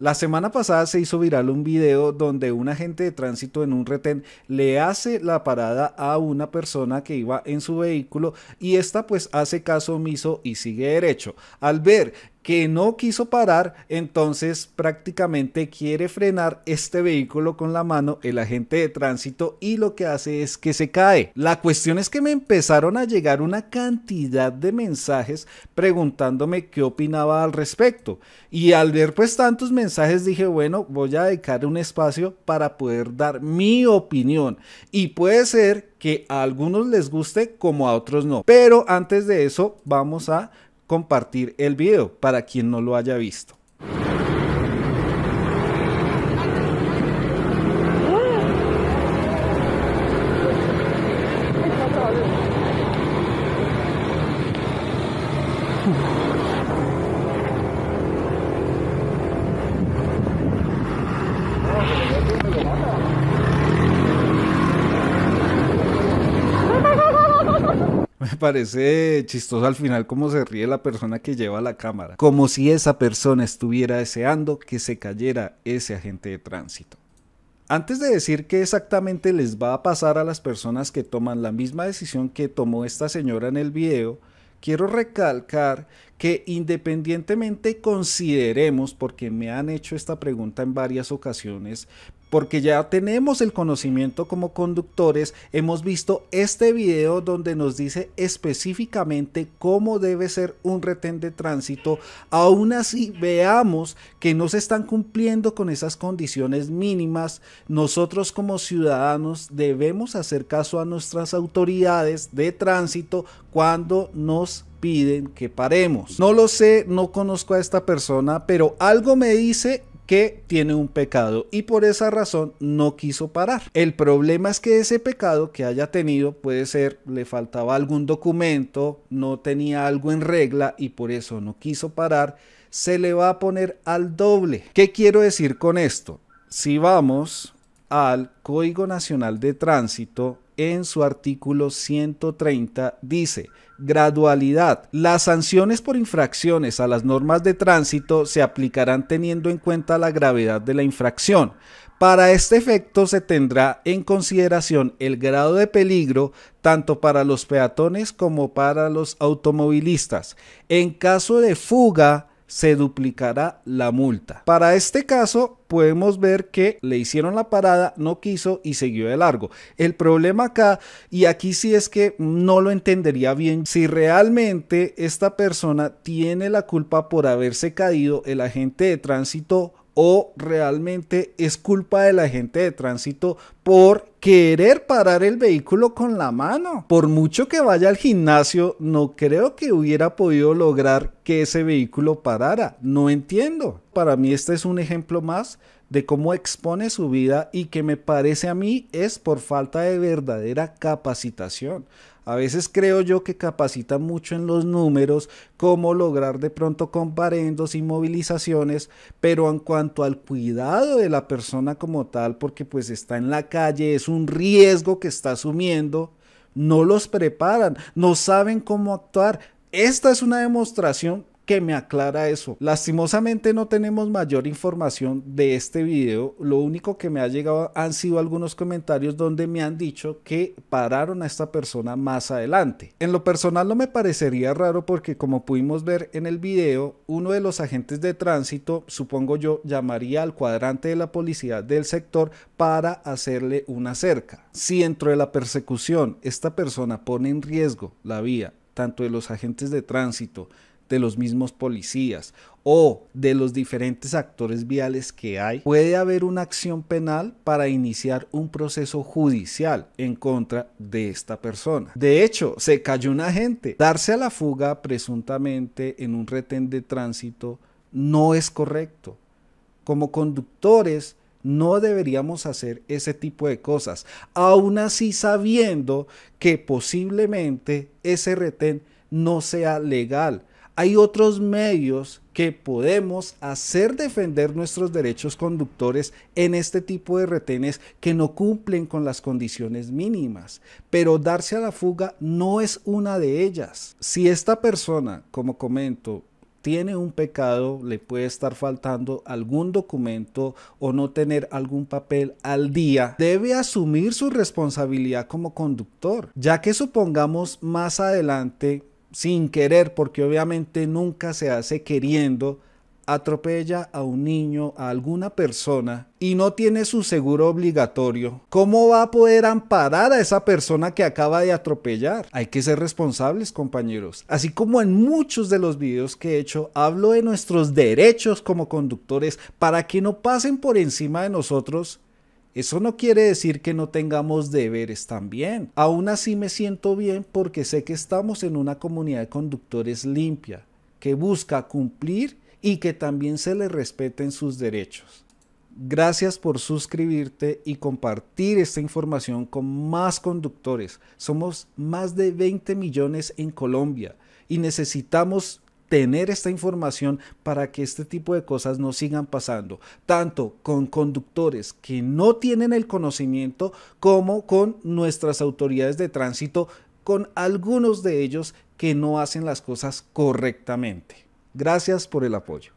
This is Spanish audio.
La semana pasada se hizo viral un video donde un agente de tránsito en un retén le hace la parada a una persona que iba en su vehículo y esta pues hace caso omiso y sigue derecho. Al ver que no quiso parar, entonces prácticamente quiere frenar este vehículo con la mano el agente de tránsito y lo que hace es que se cae. La cuestión es que me empezaron a llegar una cantidad de mensajes preguntándome qué opinaba al respecto y al ver pues tantos mensajes dije bueno voy a dedicar un espacio para poder dar mi opinión y puede ser que a algunos les guste como a otros no. Pero antes de eso vamos a compartir el video para quien no lo haya visto. parece chistoso al final cómo se ríe la persona que lleva la cámara, como si esa persona estuviera deseando que se cayera ese agente de tránsito. Antes de decir qué exactamente les va a pasar a las personas que toman la misma decisión que tomó esta señora en el video, quiero recalcar que independientemente consideremos, porque me han hecho esta pregunta en varias ocasiones, porque ya tenemos el conocimiento como conductores, hemos visto este video donde nos dice específicamente cómo debe ser un retén de tránsito, aún así veamos que no se están cumpliendo con esas condiciones mínimas, nosotros como ciudadanos debemos hacer caso a nuestras autoridades de tránsito cuando nos piden que paremos. No lo sé, no conozco a esta persona, pero algo me dice que tiene un pecado y por esa razón no quiso parar. El problema es que ese pecado que haya tenido puede ser le faltaba algún documento, no tenía algo en regla y por eso no quiso parar, se le va a poner al doble. ¿Qué quiero decir con esto? Si vamos al Código Nacional de Tránsito, en su artículo 130 dice, gradualidad. Las sanciones por infracciones a las normas de tránsito se aplicarán teniendo en cuenta la gravedad de la infracción. Para este efecto se tendrá en consideración el grado de peligro tanto para los peatones como para los automovilistas. En caso de fuga, se duplicará la multa. Para este caso podemos ver que le hicieron la parada, no quiso y siguió de largo. El problema acá, y aquí sí es que no lo entendería bien, si realmente esta persona tiene la culpa por haberse caído, el agente de tránsito o realmente es culpa del agente de tránsito por querer parar el vehículo con la mano. Por mucho que vaya al gimnasio, no creo que hubiera podido lograr que ese vehículo parara. No entiendo. Para mí este es un ejemplo más de cómo expone su vida y que me parece a mí es por falta de verdadera capacitación. A veces creo yo que capacita mucho en los números, cómo lograr de pronto comparendos y movilizaciones, pero en cuanto al cuidado de la persona como tal, porque pues está en la calle, es un riesgo que está asumiendo. No los preparan, no saben cómo actuar. Esta es una demostración que me aclara eso. Lastimosamente no tenemos mayor información de este video. Lo único que me ha llegado han sido algunos comentarios donde me han dicho que pararon a esta persona más adelante. En lo personal no me parecería raro porque como pudimos ver en el video, uno de los agentes de tránsito, supongo yo, llamaría al cuadrante de la policía del sector para hacerle una cerca. Si dentro de la persecución esta persona pone en riesgo la vía, tanto de los agentes de tránsito, de los mismos policías o de los diferentes actores viales que hay, puede haber una acción penal para iniciar un proceso judicial en contra de esta persona. De hecho, se cayó un agente. Darse a la fuga presuntamente en un retén de tránsito no es correcto. Como conductores, no deberíamos hacer ese tipo de cosas, aún así sabiendo que posiblemente ese retén no sea legal hay otros medios que podemos hacer defender nuestros derechos conductores en este tipo de retenes que no cumplen con las condiciones mínimas. Pero darse a la fuga no es una de ellas. Si esta persona, como comento, tiene un pecado, le puede estar faltando algún documento o no tener algún papel al día, debe asumir su responsabilidad como conductor, ya que supongamos más adelante sin querer, porque obviamente nunca se hace queriendo, atropella a un niño, a alguna persona, y no tiene su seguro obligatorio, ¿cómo va a poder amparar a esa persona que acaba de atropellar? Hay que ser responsables, compañeros. Así como en muchos de los videos que he hecho, hablo de nuestros derechos como conductores para que no pasen por encima de nosotros eso no quiere decir que no tengamos deberes también. Aún así me siento bien porque sé que estamos en una comunidad de conductores limpia, que busca cumplir y que también se le respeten sus derechos. Gracias por suscribirte y compartir esta información con más conductores. Somos más de 20 millones en Colombia y necesitamos tener esta información para que este tipo de cosas no sigan pasando, tanto con conductores que no tienen el conocimiento como con nuestras autoridades de tránsito, con algunos de ellos que no hacen las cosas correctamente. Gracias por el apoyo.